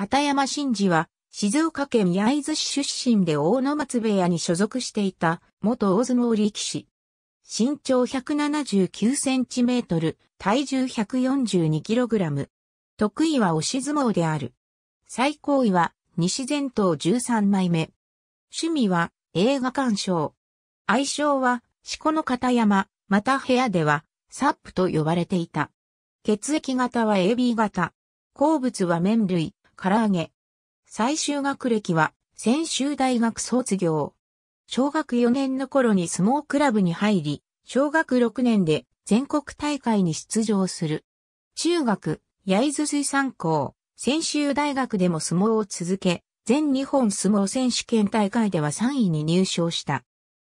片山真嗣は、静岡県重津市出身で大野松部屋に所属していた、元大相撲力士。身長179センチメートル、体重142キログラム。得意は押し相撲である。最高位は、西前頭13枚目。趣味は、映画鑑賞。愛称は、四股の片山、また部屋では、サップと呼ばれていた。血液型は AB 型。好物は麺類。唐揚げ。最終学歴は、専修大学卒業。小学4年の頃に相撲クラブに入り、小学6年で全国大会に出場する。中学、焼津水産校、専修大学でも相撲を続け、全日本相撲選手権大会では3位に入賞した。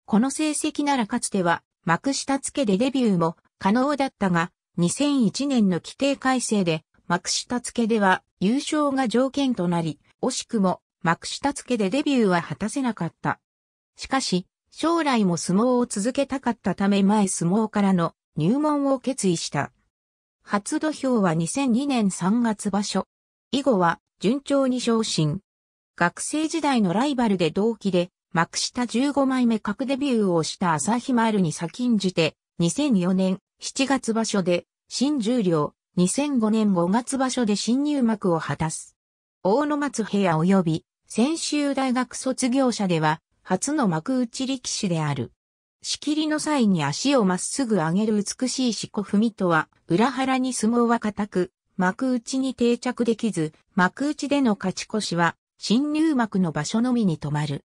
この成績ならかつては、幕下付けでデビューも可能だったが、2001年の規定改正で、幕下付けでは優勝が条件となり、惜しくも、幕下付けでデビューは果たせなかった。しかし、将来も相撲を続けたかったため前相撲からの入門を決意した。初土俵は2002年3月場所。以後は順調に昇進。学生時代のライバルで同期で、幕下15枚目格デビューをした朝日丸に先んじて、2004年7月場所で、新十両、2005年5月場所で新入幕を果たす。大野松平及び、先週大学卒業者では、初の幕内力士である。仕切りの際に足をまっすぐ上げる美しい四股踏みとは、裏腹に相撲は固く、幕内に定着できず、幕内での勝ち越しは、新入幕の場所のみに止まる。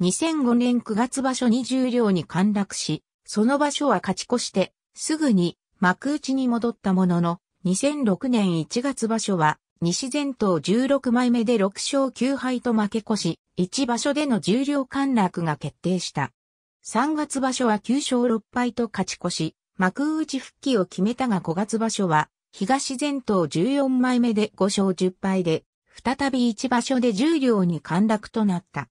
2005年9月場所に十両に陥落し、その場所は勝ち越して、すぐに幕内に戻ったものの、2006年1月場所は、西前頭16枚目で6勝9敗と負け越し、1場所での重量陥落が決定した。3月場所は9勝6敗と勝ち越し、幕内復帰を決めたが5月場所は、東前頭14枚目で5勝10敗で、再び1場所で重量に陥落となった。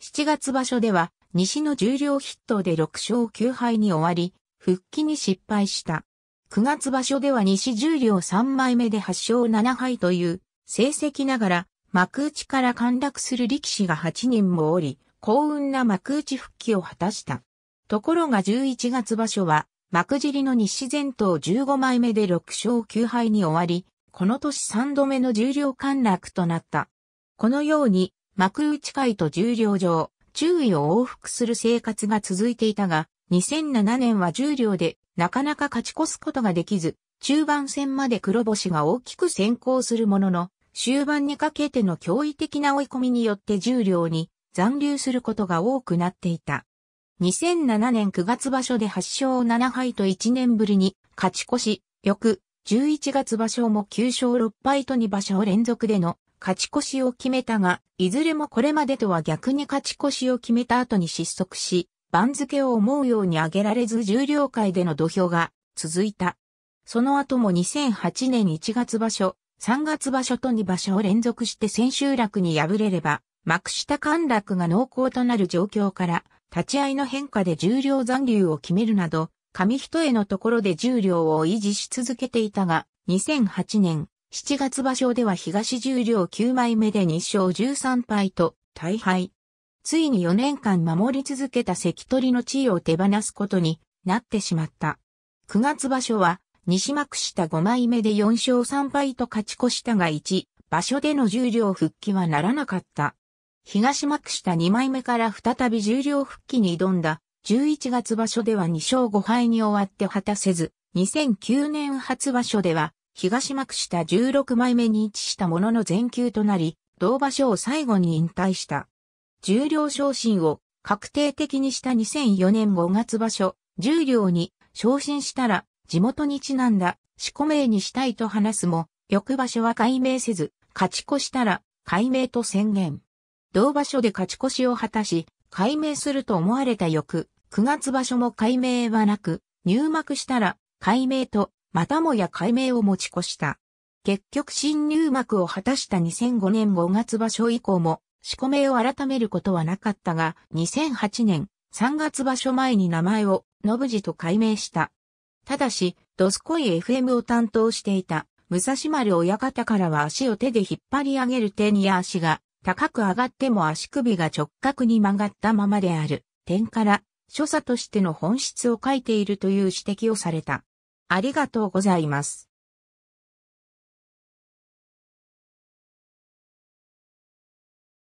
7月場所では、西の重量筆頭で6勝9敗に終わり、復帰に失敗した。9月場所では西十両3枚目で8勝7敗という成績ながら幕内から陥落する力士が8人もおり、幸運な幕内復帰を果たした。ところが11月場所は幕尻の西前頭15枚目で6勝9敗に終わり、この年3度目の重量陥落となった。このように、幕内界と重量上、注意を往復する生活が続いていたが、2007年は重量でなかなか勝ち越すことができず、中盤戦まで黒星が大きく先行するものの、終盤にかけての驚異的な追い込みによって重量に残留することが多くなっていた。2007年9月場所で8勝7敗と1年ぶりに勝ち越し、翌11月場所も9勝6敗と2場所連続での勝ち越しを決めたが、いずれもこれまでとは逆に勝ち越しを決めた後に失速し、番付を思うように上げられず重量界での土俵が続いた。その後も2008年1月場所、3月場所と2場所を連続して千秋楽に敗れれば、幕下陥落が濃厚となる状況から、立ち合いの変化で重量残留を決めるなど、紙一重のところで重量を維持し続けていたが、2008年7月場所では東重量9枚目で2勝13敗と大敗。ついに4年間守り続けた関取の地位を手放すことになってしまった。9月場所は、西幕下5枚目で4勝3敗と勝ち越したが1、場所での重量復帰はならなかった。東幕下2枚目から再び重量復帰に挑んだ、11月場所では2勝5敗に終わって果たせず、2009年初場所では、東幕下16枚目に位置したものの全休となり、同場所を最後に引退した。重量昇進を確定的にした2004年5月場所、重量に昇進したら地元にちなんだ四股名にしたいと話すも、翌場所は解明せず、勝ち越したら解明と宣言。同場所で勝ち越しを果たし、解明すると思われた翌、9月場所も解明はなく、入幕したら解明と、またもや解明を持ち越した。結局新入幕を果たした2005年5月場所以降も、仕込めを改めることはなかったが、2008年3月場所前に名前を信次と改名した。ただし、ドスコイ FM を担当していた武蔵丸親方からは足を手で引っ張り上げる手に足が高く上がっても足首が直角に曲がったままである点から所作としての本質を書いているという指摘をされた。ありがとうございます。